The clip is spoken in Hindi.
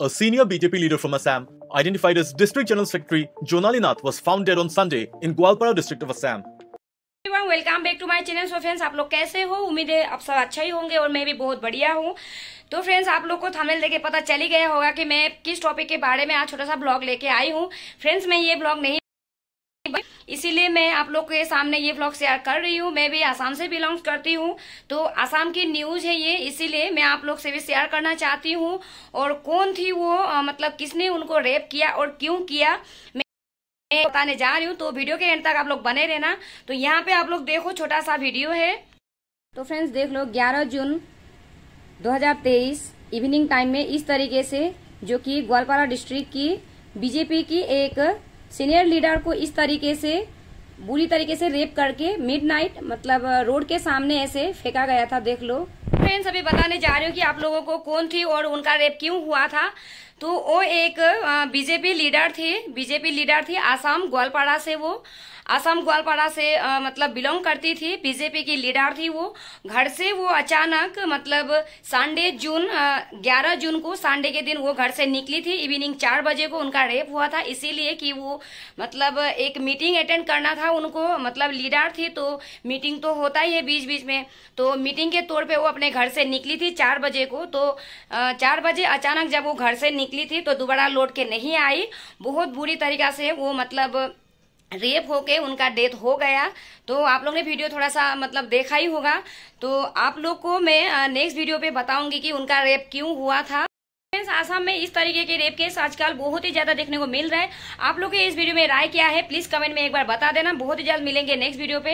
A senior BJP leader from Assam, identified as District General Secretary Jonali Nath, was found dead on Sunday in Gwalpara district of Assam. Welcome back to my channel so friends आप लोग कैसे हो उम्मीद है आप सब अच्छा ही होंगे और मैं भी बहुत बढ़िया हूँ तो फ्रेंड्स आप लोग को थमेल देखे पता चल ही गया होगा कि मैं किस टॉपिक के बारे में आज छोटा सा ब्लॉग लेके आई हूँ फ्रेंड्स मैं ये ब्लॉग नहीं इसीलिए मैं आप लोग के सामने ये ब्लॉग शेयर कर रही हूँ मैं भी आसाम से बिलोंग करती हूँ तो आसाम की न्यूज़ है ये इसीलिए मैं आप लोग से भी शेयर करना चाहती हूँ और कौन थी वो आ, मतलब किसने उनको रेप किया और क्यों किया मैं बताने जा रही हूँ तो वीडियो के एंड तक आप लोग बने रहना तो यहाँ पे आप लोग देखो छोटा सा वीडियो है तो फ्रेंड्स देख लो ग्यारह जून दो इवनिंग टाइम में इस तरीके से जो की ग्वालपारा डिस्ट्रिक्ट की बीजेपी की एक सीनियर लीडर को इस तरीके से बुरी तरीके से रेप करके मिडनाइट मतलब रोड के सामने ऐसे फेंका गया था देख लो फ्रेंड्स अभी बताने जा रही हूँ कि आप लोगों को कौन थी और उनका रेप क्यों हुआ था तो वो एक बीजेपी लीडर थे बीजेपी लीडर थी आसाम ग्वालपाड़ा से वो आसाम ग्वालपाड़ा से आ, मतलब बिलोंग करती थी बीजेपी की लीडर थी वो घर से वो अचानक मतलब संडे जून ग्यारह जून को संडे के दिन वो घर से निकली थी इवनिंग चार बजे को उनका रेप हुआ था इसीलिए कि वो मतलब एक मीटिंग अटेंड करना था उनको मतलब लीडर थी तो मीटिंग तो होता ही है बीच बीच में तो मीटिंग के तौर पर वो अपने घर से निकली थी चार बजे को तो आ, चार बजे अचानक जब वो घर से निकली निकली थी तो दोबारा लौट के नहीं आई बहुत बुरी तरीका से वो मतलब रेप होके उनका डेथ हो गया तो आप लोग ने वीडियो थोड़ा सा मतलब देखा ही होगा तो आप लोग को मैं नेक्स्ट वीडियो पे बताऊंगी कि उनका रेप क्यों हुआ था आसाम में इस तरीके के रेप केस आजकल बहुत ही ज्यादा देखने को मिल रहा है आप लोग के इस वीडियो में राय क्या है प्लीज कमेंट में एक बार बता देना बहुत ही जल्द मिलेंगे नेक्स्ट वीडियो पे